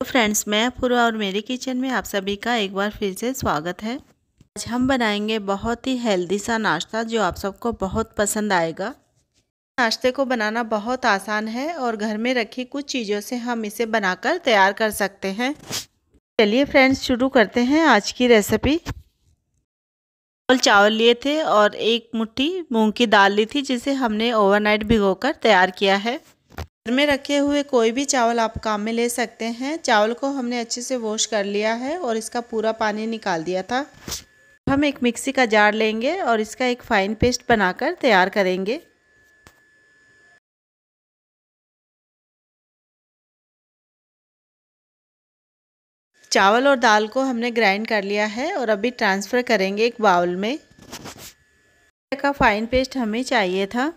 तो फ्रेंड्स मैं पूरा और मेरे किचन में आप सभी का एक बार फिर से स्वागत है आज हम बनाएंगे बहुत ही हेल्दी सा नाश्ता जो आप सबको बहुत पसंद आएगा नाश्ते को बनाना बहुत आसान है और घर में रखी कुछ चीज़ों से हम इसे बनाकर तैयार कर सकते हैं चलिए फ्रेंड्स शुरू करते हैं आज की रेसिपी चावल चावल लिए थे और एक मुट्ठी मूंग की दाल ली थी जिसे हमने ओवरनाइट भिगोकर तैयार किया है घर में रखे हुए कोई भी चावल आप काम में ले सकते हैं चावल को हमने अच्छे से वॉश कर लिया है और इसका पूरा पानी निकाल दिया था हम एक मिक्सी का जार लेंगे और इसका एक फाइन पेस्ट बनाकर तैयार करेंगे चावल और दाल को हमने ग्राइंड कर लिया है और अभी ट्रांसफ़र करेंगे एक बाउल में का फाइन पेस्ट हमें चाहिए था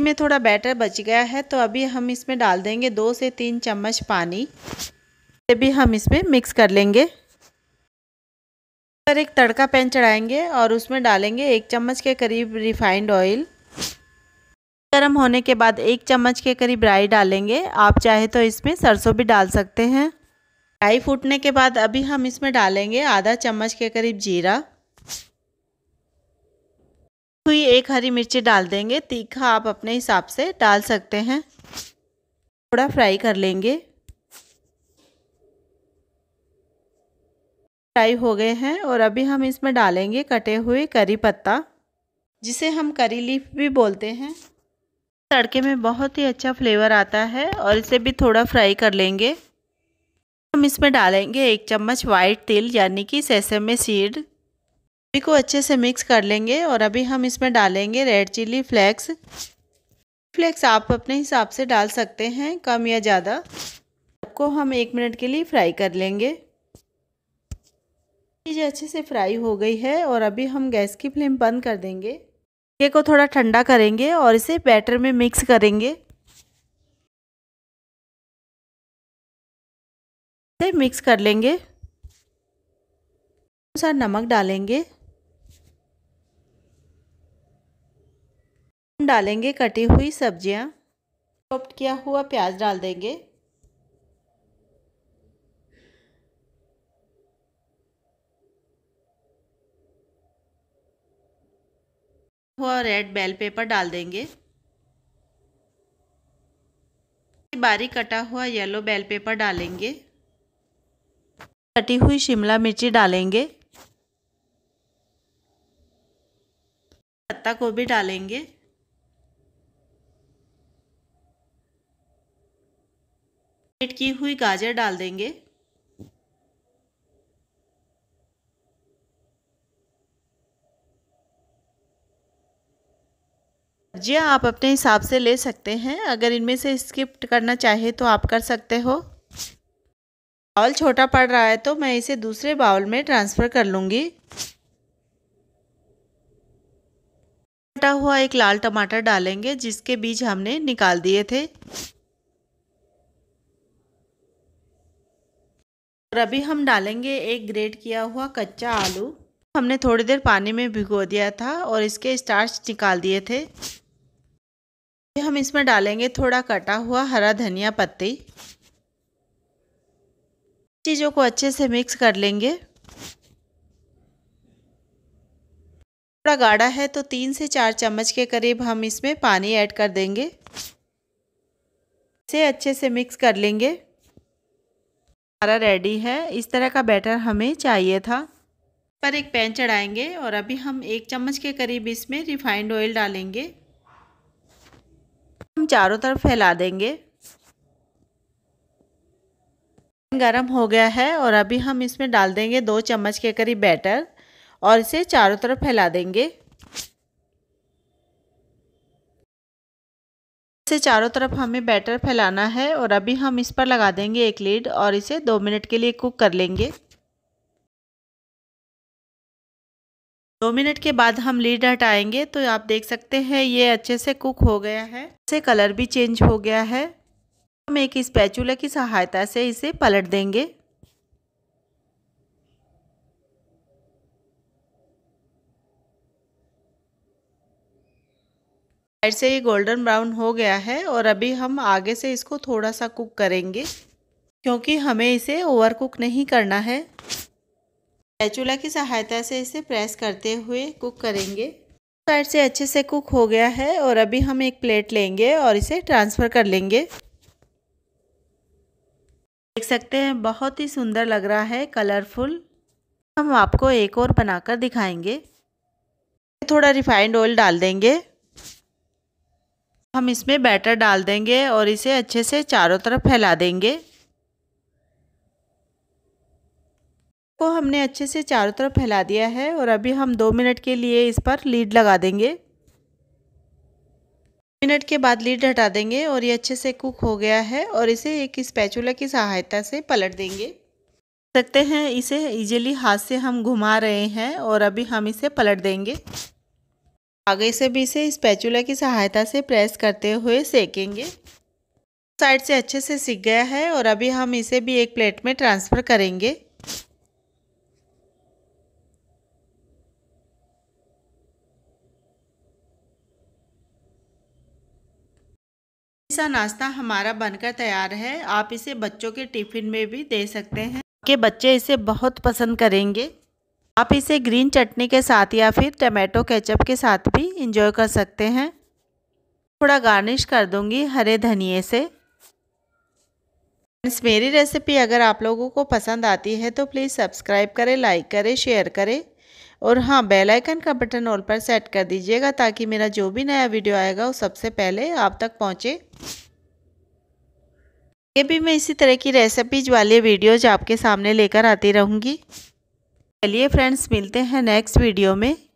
इसी में थोड़ा बैटर बच गया है तो अभी हम इसमें डाल देंगे दो से तीन चम्मच पानी भी हम इसमें मिक्स कर लेंगे पर एक तड़का पैन चढ़ाएंगे और उसमें डालेंगे एक चम्मच के करीब रिफाइंड ऑयल गर्म होने के बाद एक चम्मच के करीब राई डालेंगे आप चाहे तो इसमें सरसों भी डाल सकते हैं राई फूटने के बाद अभी हम इसमें डालेंगे आधा चम्मच के करीब जीरा एक हरी मिर्ची डाल देंगे तीखा आप अपने हिसाब से डाल सकते हैं थोड़ा फ्राई कर लेंगे फ्राई हो गए हैं और अभी हम इसमें डालेंगे कटे हुए करी पत्ता जिसे हम करी लीफ भी बोलते हैं तड़के में बहुत ही अच्छा फ्लेवर आता है और इसे भी थोड़ा फ्राई कर लेंगे हम इसमें डालेंगे एक चम्मच वाइट तिल यानी कि सेसमे सीड सभी को अच्छे से मिक्स कर लेंगे और अभी हम इसमें डालेंगे रेड चिली फ्लेक्स फ्लेक्स आप अपने हिसाब से डाल सकते हैं कम या ज़्यादा आपको हम एक मिनट के लिए फ्राई कर लेंगे चीज़ें अच्छे से फ्राई हो गई है और अभी हम गैस की फ्लेम बंद कर देंगे ये को थोड़ा ठंडा करेंगे और इसे बैटर में मिक्स करेंगे इसे मिक्स कर लेंगे अनुसार नमक डालेंगे डालेंगे कटी हुई सब्जियां चॉप्ड किया हुआ प्याज डाल देंगे हुआ रेड बेल पेपर डाल देंगे बारीक कटा हुआ येलो बेल पेपर डालेंगे कटी हुई शिमला मिर्ची डालेंगे पत्ता गोभी डालेंगे ग्रेट की हुई गाजर डाल देंगे सब्जियाँ आप अपने हिसाब से ले सकते हैं अगर इनमें से स्किप करना चाहे तो आप कर सकते हो बाउल छोटा पड़ रहा है तो मैं इसे दूसरे बाउल में ट्रांसफ़र कर लूँगी कटा हुआ एक लाल टमाटर डालेंगे जिसके बीज हमने निकाल दिए थे और अभी हम डालेंगे एक ग्रेट किया हुआ कच्चा आलू हमने थोड़ी देर पानी में भिगो दिया था और इसके स्टार्च निकाल दिए थे हम इसमें डालेंगे थोड़ा कटा हुआ हरा धनिया पत्ती चीज़ों को अच्छे से मिक्स कर लेंगे थोड़ा गाढ़ा है तो तीन से चार चम्मच के करीब हम इसमें पानी ऐड कर देंगे इसे अच्छे से मिक्स कर लेंगे हमारा रेडी है इस तरह का बैटर हमें चाहिए था पर एक पैन चढ़ाएंगे और अभी हम एक चम्मच के करीब इसमें रिफाइंड ऑयल डालेंगे हम चारों तरफ फैला देंगे गरम हो गया है और अभी हम इसमें डाल देंगे दो चम्मच के करीब बैटर और इसे चारों तरफ फैला देंगे से चारों तरफ हमें बैटर फैलाना है और अभी हम इस पर लगा देंगे एक लीड और इसे दो मिनट के लिए कुक कर लेंगे दो मिनट के बाद हम लीड हटाएंगे तो आप देख सकते हैं ये अच्छे से कुक हो गया है इसे कलर भी चेंज हो गया है हम एक स्पैचुला की सहायता से इसे पलट देंगे साइड से ये गोल्डन ब्राउन हो गया है और अभी हम आगे से इसको थोड़ा सा कुक करेंगे क्योंकि हमें इसे ओवर कुक नहीं करना है चूल्हा की सहायता से इसे प्रेस करते हुए कुक करेंगे साइड से अच्छे से कुक हो गया है और अभी हम एक प्लेट लेंगे और इसे ट्रांसफ़र कर लेंगे देख सकते हैं बहुत ही सुंदर लग रहा है कलरफुल हम आपको एक और बनाकर दिखाएंगे थोड़ा रिफाइंड ऑयल डाल देंगे हम इसमें बैटर डाल देंगे और इसे अच्छे से चारों तरफ फैला देंगे को हमने अच्छे से चारों तरफ फैला दिया है और अभी हम दो मिनट के लिए इस पर लीड लगा देंगे मिनट के बाद लीड हटा देंगे और ये अच्छे से कुक हो गया है और इसे एक स्पैचुला की सहायता से पलट देंगे सकते हैं इसे इजीली हाथ से हम घुमा रहे हैं और अभी हम इसे पलट देंगे आगे से भी इसे स्पैचुला की सहायता से प्रेस करते हुए सेकेंगे साइड से अच्छे से सीख गया है और अभी हम इसे भी एक प्लेट में ट्रांसफ़र करेंगे सा नाश्ता हमारा बनकर तैयार है आप इसे बच्चों के टिफ़िन में भी दे सकते हैं के बच्चे इसे बहुत पसंद करेंगे आप इसे ग्रीन चटनी के साथ या फिर टमाटो केचप के साथ भी इंजॉय कर सकते हैं थोड़ा गार्निश कर दूंगी हरे धनिए से फ्रेंड्स मेरी रेसिपी अगर आप लोगों को पसंद आती है तो प्लीज़ सब्सक्राइब करें लाइक करें शेयर करें और हाँ आइकन का बटन ऑल पर सेट कर दीजिएगा ताकि मेरा जो भी नया वीडियो आएगा वो सबसे पहले आप तक पहुँचे ये भी मैं इसी तरह की रेसिपीज वाली वीडियोज आपके सामने लेकर आती रहूँगी चलिए फ्रेंड्स मिलते हैं नेक्स्ट वीडियो में